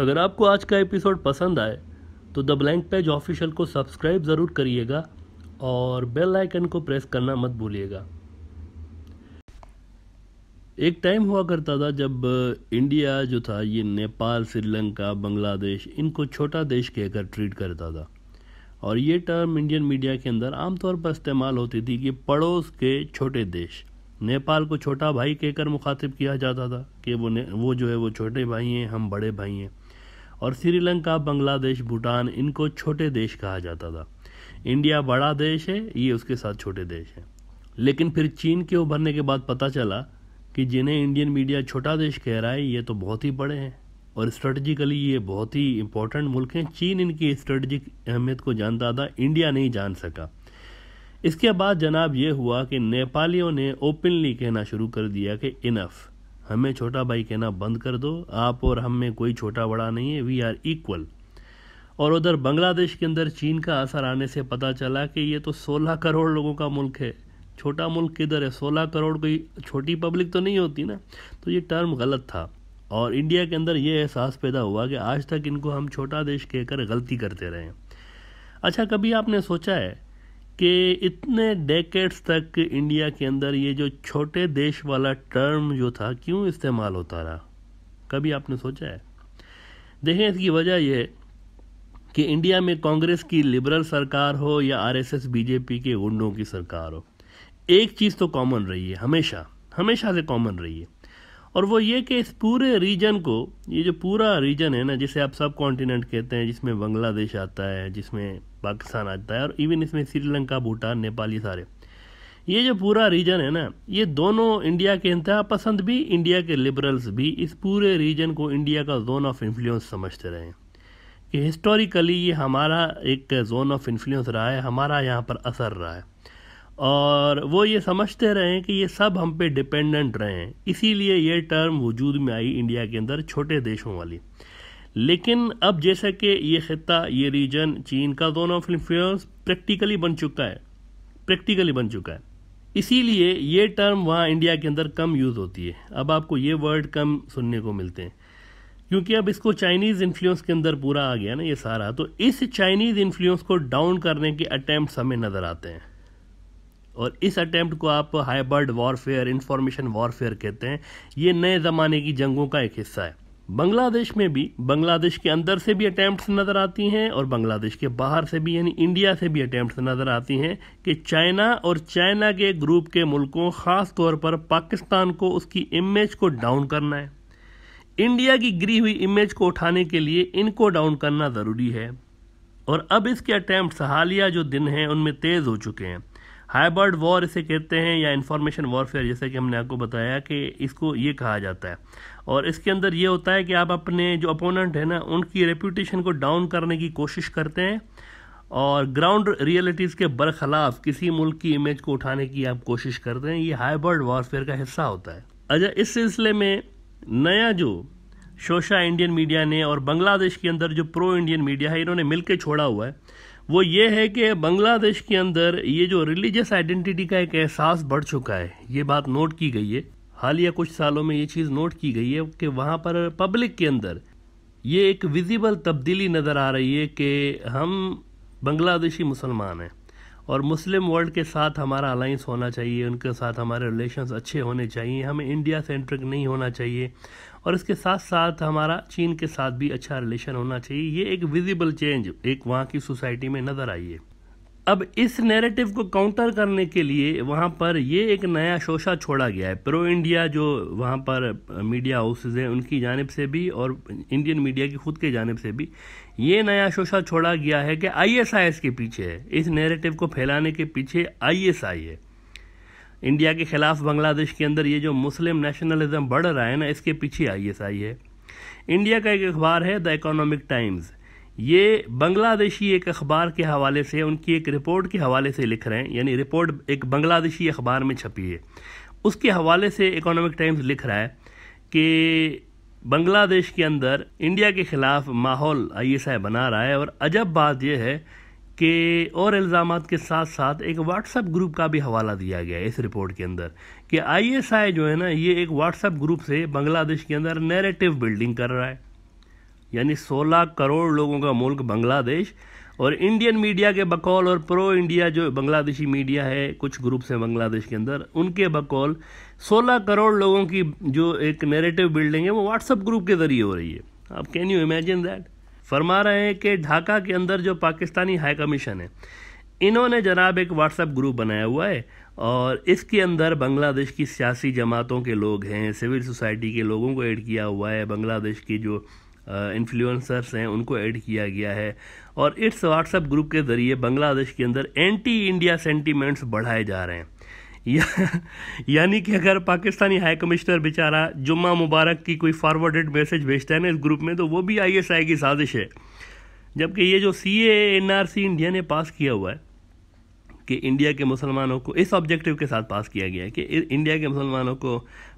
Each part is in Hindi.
अगर आपको आज का एपिसोड पसंद आए तो द ब्लैंक पेज ऑफिशियल को सब्सक्राइब ज़रूर करिएगा और बेल आइकन को प्रेस करना मत भूलिएगा एक टाइम हुआ करता था जब इंडिया जो था ये नेपाल श्रीलंका बांग्लादेश इनको छोटा देश कहकर ट्रीट करता था और ये टर्म इंडियन मीडिया के अंदर आमतौर पर इस्तेमाल होती थी कि पड़ोस के छोटे देश नेपाल को छोटा भाई कहकर मुखातिब किया जाता था कि वो वो जो है वो छोटे भाई हैं हम बड़े भाई हैं और श्रीलंका बांग्लादेश भूटान इनको छोटे देश कहा जाता था इंडिया बड़ा देश है ये उसके साथ छोटे देश है लेकिन फिर चीन के उभरने के बाद पता चला कि जिन्हें इंडियन मीडिया छोटा देश कह रहा है ये तो बहुत ही बड़े हैं और स्ट्रेटजिकली ये बहुत ही इंपॉर्टेंट मुल्क हैं चीन इनकी स्ट्रेटजिक अहमियत को जानता था इंडिया नहीं जान सका इसके बाद जनाब ये हुआ कि नेपालियों ने ओपनली कहना शुरू कर दिया कि इनफ़ हमें छोटा भाई कहना बंद कर दो आप और हम में कोई छोटा बड़ा नहीं है वी आर इक्वल और उधर बांग्लादेश के अंदर चीन का असर आने से पता चला कि ये तो 16 करोड़ लोगों का मुल्क है छोटा मुल्क किधर है 16 करोड़ कोई छोटी पब्लिक तो नहीं होती ना तो ये टर्म गलत था और इंडिया के अंदर ये एहसास पैदा हुआ कि आज तक इनको हम छोटा देश कहकर गलती करते रहे अच्छा कभी आपने सोचा है कि इतने डेकेट्स तक इंडिया के अंदर ये जो छोटे देश वाला टर्म जो था क्यों इस्तेमाल होता रहा कभी आपने सोचा है देखें इसकी वजह यह कि इंडिया में कांग्रेस की लिबरल सरकार हो या आरएसएस बीजेपी के गुंडों की सरकार हो एक चीज़ तो कॉमन रही है हमेशा हमेशा से कॉमन रही है और वो ये कि इस पूरे रीजन को ये जो पूरा रीजन है ना जिसे आप सब कॉन्टिनेंट कहते हैं जिसमें बांग्लादेश आता है जिसमें पाकिस्तान आता है और इवन इसमें श्रीलंका भूटान नेपाल ये सारे ये जो पूरा रीजन है ना ये दोनों इंडिया के इंतहा पसंद भी इंडिया के लिबरल्स भी इस पूरे रीजन को इंडिया का जोन ऑफ इन्फ्लुएंस समझते रहे हैं कि हिस्टोरिकली ये हमारा एक जोन ऑफ इन्फ्लुएंस रहा है हमारा यहाँ पर असर रहा है और वो ये समझते रहे कि ये सब हम पे डिपेंडेंट रहे हैं इसीलिए ये टर्म वजूद में आई इंडिया के अंदर छोटे देशों वाली लेकिन अब जैसा कि ये खत्ता ये रीजन चीन का दोनों फिल्म फेयर प्रैक्टिकली बन चुका है प्रैक्टिकली बन चुका है इसीलिए ये टर्म वहाँ इंडिया के अंदर कम यूज़ होती है अब आपको ये वर्ड कम सुनने को मिलते हैं क्योंकि अब इसको चाइनीज़ इन्फ्लुएंस के अंदर पूरा आ गया ना ये सारा तो इस चाइनीज़ इन्फ्लुएंस को डाउन करने के अटैम्प्ट हमें नज़र आते हैं और इस अटैम्प्ट को आप हाईबर्ड वॉरफेयर इंफॉर्मेशन वॉरफेयर कहते हैं ये नए ज़माने की जंगों का एक हिस्सा है बांग्लादेश में भी बांग्लादेश के अंदर से भी अटैम्प्ट नज़र आती हैं और बांग्लादेश के बाहर से भी यानी इंडिया से भी अटैम्प्ट नज़र आती हैं कि चाइना और चाइना के ग्रुप के मुल्कों ख़ास तौर पर पाकिस्तान को उसकी इमेज को डाउन करना है इंडिया की गिरी हुई इमेज को उठाने के लिए इनको डाउन करना ज़रूरी है और अब इसके अटैम्प्ट हालिया जो दिन हैं उनमें तेज़ हो चुके हैं हाइबर्ड वॉर इसे कहते हैं या इन्फॉर्मेशन वॉरफेयर जैसे कि हमने आपको बताया कि इसको ये कहा जाता है और इसके अंदर ये होता है कि आप अपने जो अपोनेंट है ना उनकी रेपूटेशन को डाउन करने की कोशिश करते हैं और ग्राउंड रियलिटीज़ के बरखलाफ किसी मुल्क की इमेज को उठाने की आप कोशिश करते हैं ये हाईबर्ड वॉरफेयर का हिस्सा होता है अच्छा इस सिलसिले में नया जो शोशा इंडियन मीडिया ने और बांग्लादेश के अंदर जो प्रो इंडियन मीडिया है इन्होंने मिलकर छोड़ा हुआ है वो ये है कि बांग्लादेश के अंदर ये जो रिलीजियस आइडेंटिटी का एक एहसास बढ़ चुका है ये बात नोट की गई है हालिया कुछ सालों में ये चीज़ नोट की गई है कि वहाँ पर पब्लिक के अंदर ये एक विजिबल तब्दीली नज़र आ रही है कि हम बांग्लादेशी मुसलमान हैं और मुस्लिम वर्ल्ड के साथ हमारा अलाइंस होना चाहिए उनके साथ हमारे रिलेशंस अच्छे होने चाहिए हमें इंडिया सेंट्रिक नहीं होना चाहिए और इसके साथ साथ हमारा चीन के साथ भी अच्छा रिलेशन होना चाहिए ये एक विजिबल चेंज एक वहाँ की सोसाइटी में नज़र आई है अब इस नैरेटिव को काउंटर करने के लिए वहाँ पर ये एक नया शोशा छोड़ा गया है प्रो इंडिया जो वहाँ पर मीडिया हाउसेज हैं उनकी जानब से भी और इंडियन मीडिया की खुद के जानब से भी ये नया शोशा छोड़ा गया है कि आईएसआईएस के पीछे है इस नैरेटिव को फैलाने के पीछे आईएसआई है इंडिया के ख़िलाफ़ बांग्लादेश के अंदर ये जो मुस्लिम नेशनलिज्म बढ़ रहा है ना इसके पीछे आई है इंडिया का एक अखबार है द इकोनॉमिक टाइम्स ये बांग्लादेशी एक अखबार के हवाले से उनकी एक रिपोर्ट के हवाले से लिख रहे हैं यानी रिपोर्ट एक बांग्लादेशी अखबार में छपी है उसके हवाले से इकोनॉमिक टाइम्स लिख रहा है कि बांग्लादेश के अंदर इंडिया के ख़िलाफ़ माहौल आईएसआई बना रहा है और अजब बात यह है कि और इल्ज़ाम के साथ साथ एक व्हाट्सएप ग्रुप का भी हवाला दिया गया है इस रिपोर्ट के अंदर कि आईएसआई जो है ना ये एक व्हाट्सएप ग्रुप से बांग्लादेश के अंदर नैरेटिव बिल्डिंग कर रहा है यानी 16 करोड़ लोगों का मुल्क बांग्लादेश और इंडियन मीडिया के बकौल और प्रो इंडिया जो बांग्लादेशी मीडिया है कुछ ग्रुप्स हैं बांग्लादेश के अंदर उनके बकौल 16 करोड़ लोगों की जो एक नेरेटिव बिल्डिंग है वो व्हाट्सअप ग्रुप के ज़रिए हो रही है आप कैन यू इमेजिन दैट फरमा रहे हैं कि ढाका के अंदर जो पाकिस्तानी हाई कमीशन है इन्होंने जनाब एक व्हाट्सअप ग्रुप बनाया हुआ है और इसके अंदर बांग्लादेश की सियासी जमातों के लोग हैं सिविल सोसाइटी के लोगों को ऐड किया हुआ है बांग्लादेश की जो इन्फ्लुएंसर्स हैं उनको ऐड किया गया है और इट्स व्हाट्सएप ग्रुप के ज़रिए बांग्लादेश के अंदर एंटी इंडिया सेंटीमेंट्स बढ़ाए जा रहे हैं या, यानी कि अगर पाकिस्तानी हाई कमिश्नर बेचारा जुम्मा मुबारक की कोई फॉरवर्डेड मैसेज भेजता है ना इस ग्रुप में तो वो भी आईएसआई की साजिश है जबकि ये जो सी एनआरसी इंडिया ने पास किया हुआ है कि इंडिया के मुसलमानों को इस ऑब्जेक्टिव के साथ पास किया गया है कि इंडिया के मुसलमानों को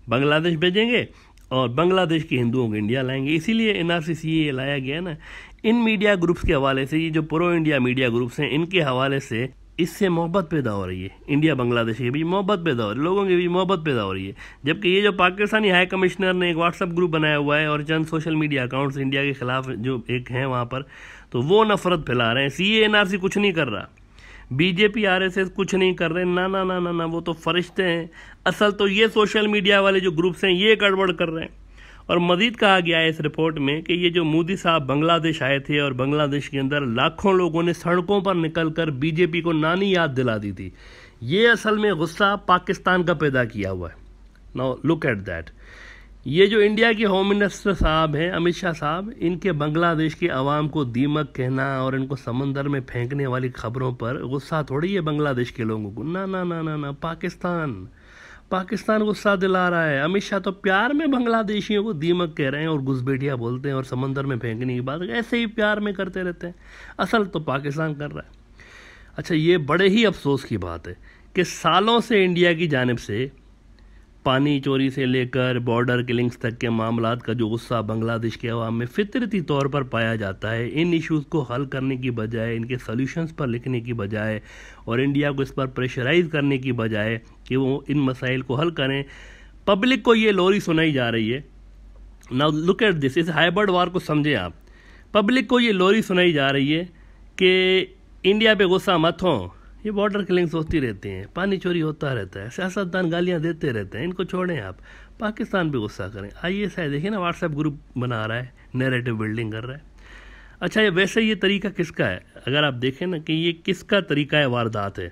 बांग्लादेश भेजेंगे और बांग्लादेश के हिंदुओं को इंडिया लाएंगे इसीलिए एन आर ये लाया गया ना इन मीडिया ग्रुप्स के हवाले से ये जो प्रो इंडिया मीडिया ग्रुप्स हैं इनके हवाले से इससे मोहब्बत पैदा हो रही है इंडिया बांग्लादेश के बीच मोहब्बत पैदा हो रही है लोगों के बीच मोहब्बत पैदा हो रही है जबकि ये जो पाकिस्तानी हाई कमिश्नर ने एक व्हाट्सअप ग्रुप बनाया हुआ है और चंद सोशल मीडिया अकाउंट्स इंडिया के खिलाफ जो एक हैं वहाँ पर तो वो नफरत फैला रहे हैं सी एन आर सी कुछ नहीं कर रहा बीजेपी आरएसएस कुछ नहीं कर रहे ना ना ना ना ना वो तो फरिश्ते हैं असल तो ये सोशल मीडिया वाले जो ग्रुप्स हैं ये गड़बड़ कर रहे हैं और मजीद कहा गया है इस रिपोर्ट में कि ये जो मोदी साहब बांग्लादेश आए थे और बांग्लादेश के अंदर लाखों लोगों ने सड़कों पर निकल कर बीजेपी को नानी याद दिला दी थी ये असल में गुस्सा पाकिस्तान का पैदा किया हुआ है नाउ लुक एट दैट ये जो इंडिया के होम मिनिस्टर साहब हैं अमित शाह साहब इनके बांग्लादेश की आवाम को दीमक कहना और इनको समंदर में फेंकने वाली खबरों पर गुस्सा थोड़ी है बांग्लादेश के लोगों को ना ना ना ना ना पाकिस्तान पाकिस्तान गुस्सा दिला रहा है अमित शाह तो प्यार में बांग्लादेशियों को दीमक कह रहे हैं और घुसबेटिया बोलते हैं और समंदर में फेंकने की बात ऐसे ही प्यार में करते रहते हैं असल तो पाकिस्तान कर रहा है अच्छा ये बड़े ही अफसोस की बात है कि सालों से इंडिया की जानब से पानी चोरी से लेकर बॉर्डर किलिंग्स तक के मामला का जो गुस्सा बांग्लादेश के अवाम में फितरती तौर पर पाया जाता है इन इश्यूज़ को हल करने की बजाय इनके सॉल्यूशंस पर लिखने की बजाय और इंडिया को इस पर प्रेशराइज करने की बजाय कि वो इन मसाइल को हल करें पब्लिक को ये लोरी सुनाई जा रही है नाउ लुक एट दिस इस हाइबर्ड वार को समझें आप पब्लिक को ये लोरी सुनाई जा रही है कि इंडिया पर गुस्सा मत हों ये बॉर्डर किलिंग्स होती रहती हैं पानी चोरी होता रहता है सियासतदान गालियाँ देते रहते हैं इनको छोड़ें आप पाकिस्तान पर गुस्सा करें आई एस आई देखिए ना व्हाट्सएप ग्रुप बना रहा है नेरेटिव बिल्डिंग कर रहा है अच्छा ये वैसे ये तरीका किसका है अगर आप देखें ना कि ये किसका तरीका है वारदात है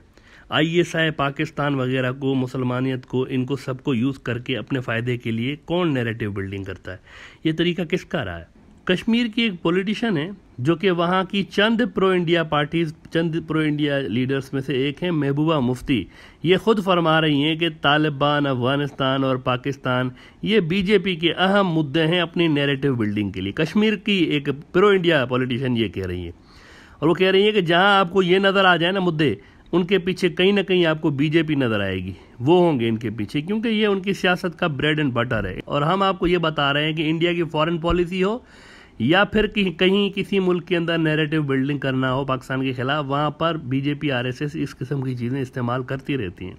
आई एस आई पाकिस्तान वगैरह को मुसलमानियत को इनको सबको यूज़ करके अपने फ़ायदे के लिए कौन नेरेटिव बिल्डिंग करता है ये तरीका किसका रहा है कश्मीर की एक पॉलिटिशियन है जो कि वहाँ की चंद प्रो इंडिया पार्टीज चंद प्रो इंडिया लीडर्स में से एक हैं महबूबा मुफ्ती ये खुद फरमा रही हैं कि तालिबान अफ़गानिस्तान और पाकिस्तान ये बीजेपी के अहम मुद्दे हैं अपनी नैरेटिव बिल्डिंग के लिए कश्मीर की एक प्रो इंडिया पॉलिटिशियन ये कह रही है और वो कह रही है कि जहाँ आपको ये नज़र आ जाए ना मुद्दे उनके पीछे कहीं ना कहीं आपको बीजेपी नज़र आएगी वो होंगे इनके पीछे क्योंकि ये उनकी सियासत का ब्रेड एंड बटर है और हम आपको ये बता रहे हैं कि इंडिया की फॉरेन पॉलिसी हो या फिर कहीं कहीं किसी मुल्क के अंदर नैरेटिव बिल्डिंग करना हो पाकिस्तान के ख़िलाफ़ वहाँ पर बीजेपी आरएसएस इस किस्म की चीज़ें इस्तेमाल करती रहती हैं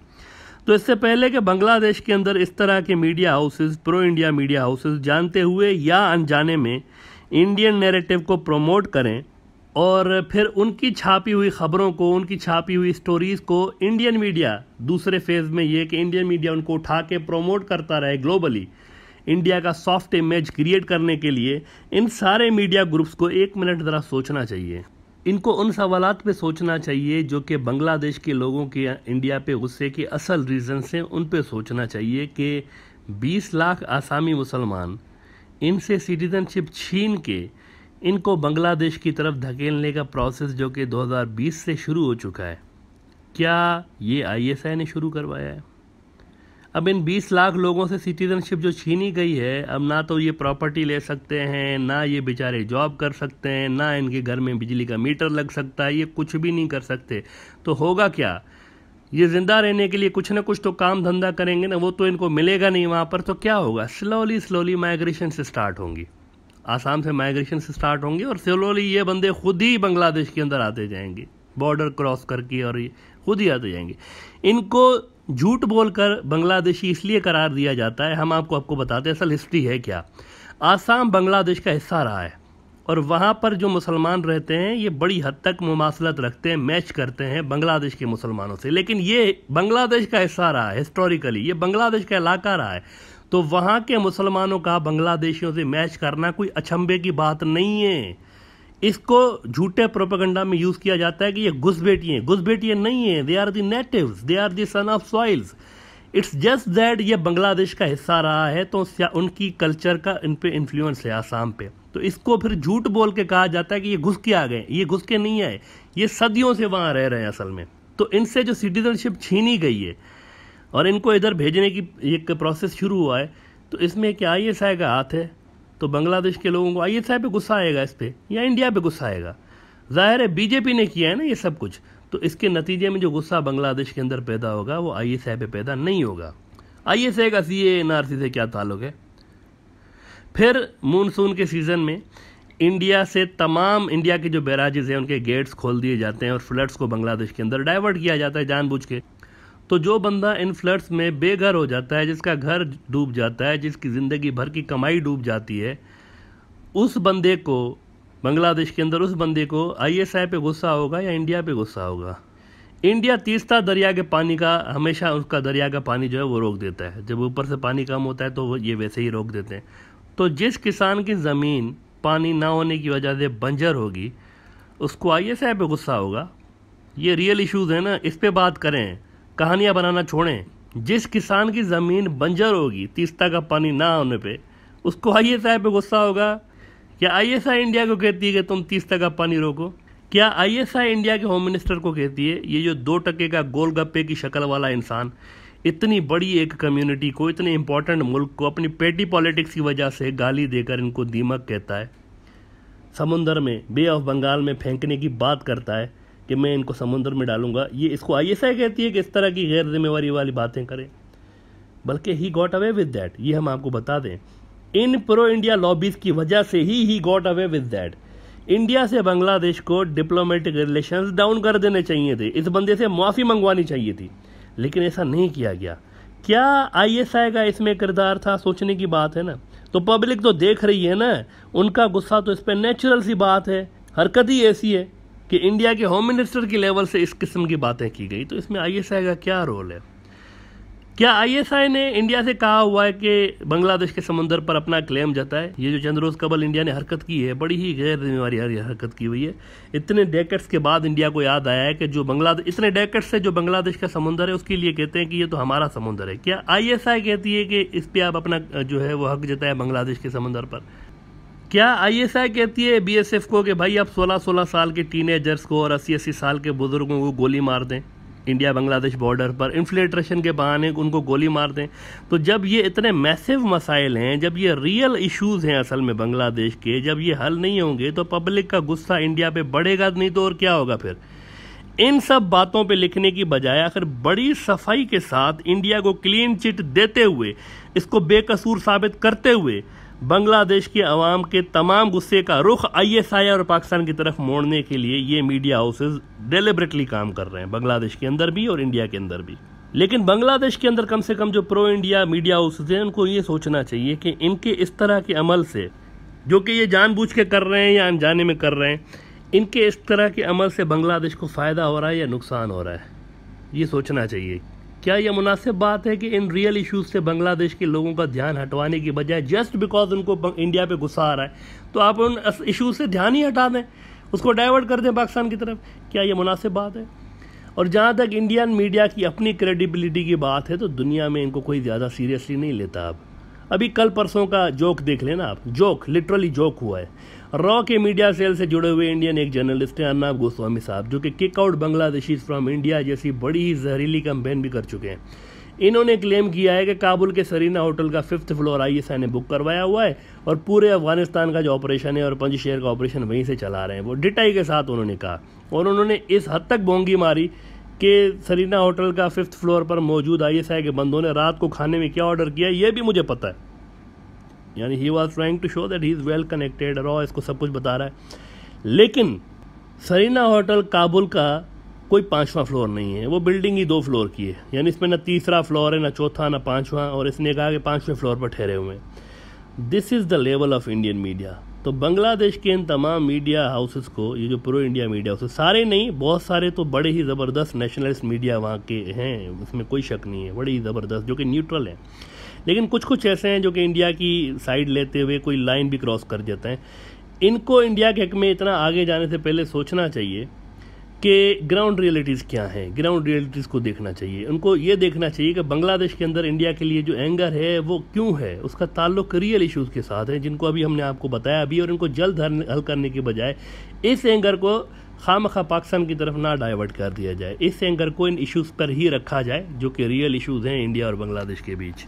तो इससे पहले कि बांग्लादेश के अंदर इस तरह के media houses pro India media houses जानते हुए या अनजाने में इंडियन नैरेटिव को प्रमोट करें और फिर उनकी छापी हुई ख़बरों को उनकी छापी हुई स्टोरीज़ को इंडियन मीडिया दूसरे फेज़ में ये कि इंडियन मीडिया उनको उठा के प्रोमोट करता रहे ग्लोबली इंडिया का सॉफ्ट इमेज क्रिएट करने के लिए इन सारे मीडिया ग्रुप्स को एक मिनट ज़रा सोचना चाहिए इनको उन सवाल पे सोचना चाहिए जो कि बांग्लादेश के लोगों के इंडिया पे गुस्से के असल रीज़न से उन पे सोचना चाहिए कि 20 लाख आसामी मुसलमान इनसे सिटीजनशिप छीन के इनको बांग्लादेश की तरफ धकेलने का प्रोसेस जो कि 2020 से शुरू हो चुका है क्या ये आईएसआई ने शुरू करवाया है अब इन 20 लाख लोगों से सिटीजनशिप जो छीनी गई है अब ना तो ये प्रॉपर्टी ले सकते हैं ना ये बेचारे जॉब कर सकते हैं ना इनके घर में बिजली का मीटर लग सकता है ये कुछ भी नहीं कर सकते तो होगा क्या ये ज़िंदा रहने के लिए कुछ ना कुछ तो काम धंधा करेंगे ना वो तो इनको मिलेगा नहीं वहाँ पर तो क्या होगा स्लोली स्लोली माइग्रेशन से स्टार्ट होंगी आसाम से माइग्रेशन से स्टार्ट होंगे और स्लोली ये बंदे खुद ही बांग्लादेश के अंदर आते जाएंगे बॉर्डर क्रॉस करके और ये खुद ही आते जाएंगे इनको झूठ बोलकर बांग्लादेशी इसलिए करार दिया जाता है हम आपको आपको बताते हैं असल हिस्ट्री है क्या आसाम बांग्लादेश का हिस्सा रहा है और वहाँ पर जो मुसलमान रहते हैं ये बड़ी हद तक मुमासलत रखते हैं मैच करते हैं बांग्लादेश के मुसलमानों से लेकिन ये बांग्लादेश का हिस्सा रहा है हिस्टोरिकली ये बांग्लादेश का इलाका रहा है तो वहाँ के मुसलमानों का बांग्लादेशियों से मैच करना कोई अचंभे की बात नहीं है इसको झूठे प्रोपेगेंडा में यूज किया जाता है कि ये घुसबेटियाँ घुसबेटियाँ नहीं है they are the native they are the son of soils it's just that ये बांग्लादेश का हिस्सा रहा है तो उनकी कल्चर का इन पे इन्फ्लुएंस है आसाम पे तो इसको फिर झूठ बोल के कहा जाता है कि ये घुस के आ गए ये घुस के नहीं आए ये सदियों से वहां रह रहे हैं असल में तो इनसे जो सिटीजनशिप छीनी गई है और इनको इधर भेजने की एक प्रोसेस शुरू हुआ है तो इसमें क्या आई एस आई का हाथ है तो बांग्लादेश के लोगों को आई एस आई पर गुस्सा आएगा इस पर या इंडिया पर गुस्सा आएगा जाहिर है बीजेपी ने किया है ना ये सब कुछ तो इसके नतीजे में जो गुस्सा बांग्लादेश के अंदर पैदा होगा वो आई एस आई पे पैदा नहीं होगा आई एस आई का सी एन आर सी से क्या ताल्लुक है फिर मानसून के सीज़न में इंडिया से तमाम इंडिया के जो बैराजेज हैं उनके गेट्स खोल दिए जाते हैं और फ्लड्स को बांग्लादेश के अंदर डाइवर्ट किया जाता है जानबूझ के तो जो बंदा इन फ्लड्स में बेघर हो जाता है जिसका घर डूब जाता है जिसकी ज़िंदगी भर की कमाई डूब जाती है उस बंदे को बांग्लादेश के अंदर उस बंदे को आईएसआई पे गुस्सा होगा या इंडिया पे गुस्सा होगा इंडिया तीसरा दरिया के पानी का हमेशा उसका दरिया का पानी जो है वो रोक देता है जब ऊपर से पानी कम होता है तो ये वैसे ही रोक देते हैं तो जिस किसान की ज़मीन पानी ना होने की वजह से बंजर होगी उसको आई एस आई पे गुस्सा होगा ये रियल इश्यूज़ हैं ना इस पर बात करें कहानियां बनाना छोड़ें जिस किसान की ज़मीन बंजर होगी तीस्ता का पानी ना आने पे उसको आई एस आई पर गुस्सा होगा क्या आई एस आई इंडिया को कहती है कि तुम तीस्ता का पानी रोको क्या आई एस आई इंडिया के होम मिनिस्टर को कहती है ये जो दो टके का गोल गप्पे की शक्ल वाला इंसान इतनी बड़ी एक कम्युनिटी को इतने इंपॉर्टेंट मुल्क को अपनी पेटी पॉलिटिक्स की वजह से गाली देकर इनको दीमक कहता है समुंदर में बे ऑफ बंगाल में फेंकने की बात करता है कि मैं इनको समुद्र में डालूंगा ये इसको आई एस आई कहती है कि इस तरह की गैर जिम्मेवारी वाली बातें करें बल्कि he got away with that ये हम आपको बता दें इन प्रो इंडिया लॉबीज़ की वजह से ही he got away with that India से बांग्लादेश को डिप्लोमेटिक रिलेशन डाउन कर देने चाहिए थे इस बंदे से माफ़ी मंगवानी चाहिए थी लेकिन ऐसा नहीं किया गया क्या आईएसआई का इसमें किरदार था सोचने की बात है ना तो पब्लिक तो देख रही है ना उनका गुस्सा तो इस पर नेचुरल सी बात है हरकत ही ऐसी है कि इंडिया के होम मिनिस्टर के लेवल से इस किस्म की बातें की गई तो इसमें आईएसआई का क्या रोल है क्या आईएसआई ने इंडिया से कहा हुआ है कि बांग्लादेश के समुद्र पर अपना क्लेम जता है ये जो चंद रोज कबल इंडिया ने हरकत की है बड़ी ही गैर जिम्मेवारी हरकत की हुई है इतने डेकेट्स के बाद इंडिया को याद आया है कि जो बांग्लादेश इतने डेकेट्स से जो बांग्लादेश का समुंदर है उसके लिए कहते हैं कि ये तो हमारा समुद्र है क्या आई कहती है कि इस पर आप अपना जो है वो हक जताए बांग्लादेश के समुंदर पर क्या आईएसआई कहती है बीएसएफ को कि भाई आप 16-16 साल के टीनेजर्स को और 80-80 साल के बुजुर्गों को गोली मार दें इंडिया बांग्लादेश बॉर्डर पर इन्फ्लेट्रेशन के बहाने उनको गोली मार दें तो जब ये इतने मैसिव मसाइल हैं जब ये रियल इश्यूज़ हैं असल में बांग्लादेश के जब ये हल नहीं होंगे तो पब्लिक का गुस्सा इंडिया पे बढ़ेगा नहीं तो और क्या होगा फिर इन सब बातों पे लिखने की बजाय आखिर बड़ी सफाई के साथ इंडिया को क्लीन चिट देते हुए इसको बेकसूर साबित करते हुए बांग्लादेश के अवाम के तमाम गुस्से का रुख आईएसआई और पाकिस्तान की तरफ मोड़ने के लिए ये मीडिया हाउसेज डेलिब्रेटली काम कर रहे हैं बांग्लादेश के अंदर भी और इंडिया के अंदर भी लेकिन बांग्लादेश के अंदर कम से कम जो प्रो इंडिया मीडिया हाउसेज हैं उनको ये सोचना चाहिए कि इनके इस तरह के अमल से जो कि ये जानबूझ के कर रहे हैं या अनजाने में कर रहे हैं इनके इस तरह के अमल से बांग्लादेश को फ़ायदा हो रहा है या नुकसान हो रहा है ये सोचना चाहिए क्या यह मुनासिब बात है कि इन रियल इश्यूज़ से बांग्लादेश के लोगों का ध्यान हटवाने की बजाय जस्ट बिकॉज उनको इंडिया पे गुस्सा आ रहा है तो आप उन इशूज़ से ध्यान ही हटा दें उसको डाइवर्ट कर दें पाकिस्तान की तरफ क्या यह मुनासिब बात है और जहाँ तक इंडियन मीडिया की अपनी क्रेडिबिलिटी की बात है तो दुनिया में इनको कोई ज़्यादा सीरियसली नहीं लेता अब अभी कल परसों का जोक देख लेना आप जोक लिटरली जोक हुआ है रॉ के मीडिया सेल से जुड़े हुए इंडियन एक जर्नलिस्ट हैं अर्नाब गोस्वामी साहब जो कि kick out Bangladeshis from India जैसी बड़ी ही जहरीली कंपेन भी कर चुके हैं इन्होंने क्लेम किया है कि काबुल के सरीना होटल का फिफ्थ फ्लोर आई एस ने बुक करवाया हुआ है और पूरे अफगानिस्तान का जो ऑपरेशन है और पंज शेयर का ऑपरेशन वहीं से चला रहे हैं वो डिटाई के साथ उन्होंने कहा और उन्होंने इस हद तक बोंगी मारी कि सरीना होटल का फिफ्थ फ्लोर पर मौजूद आई एस आई के बंदों ने रात को खाने में क्या ऑर्डर किया ये भी मुझे पता है यानी he was trying to show that he is well connected रॉ इसको सब कुछ बता रहा है लेकिन सरीना होटल काबुल का कोई पाँचवा फ्लोर नहीं है वो बिल्डिंग ही दो फ्लोर की है यानी इसमें ना तीसरा फ्लोर है ना चौथा ना पाँचवा और इसने कहा कि पाँचवें फ्लोर पर ठहरे हुए हैं this is the level of Indian media तो बांग्लादेश के इन तमाम मीडिया हाउसेस को ये जो प्रो इंडिया मीडिया हाउसेस सारे नहीं बहुत सारे तो बड़े ही ज़बरदस्त नेशनलिस्ट मीडिया वहाँ के हैं उसमें कोई शक नहीं है बड़े ही ज़बरदस्त जो कि न्यूट्रल हैं लेकिन कुछ कुछ ऐसे हैं जो कि इंडिया की साइड लेते हुए कोई लाइन भी क्रॉस कर देते हैं इनको इंडिया के हक में इतना आगे जाने से पहले सोचना चाहिए कि ग्राउंड रियलिटीज़ क्या हैं ग्राउंड रियलिटीज़ को देखना चाहिए उनको ये देखना चाहिए कि बांग्लादेश के अंदर इंडिया के लिए जो एंगर है वो क्यों है उसका ताल्लुक रियल इश्यूज़ के साथ है जिनको अभी हमने आपको बताया अभी और इनको जल्द हल करने के बजाय इस एंगर को खाम खा पाकिस्तान की तरफ ना डाइवर्ट कर दिया जाए इस एंगर को इन इशूज़ पर ही रखा जाए जो कि रियल इशूज़ हैं इंडिया और बांग्लादेश के बीच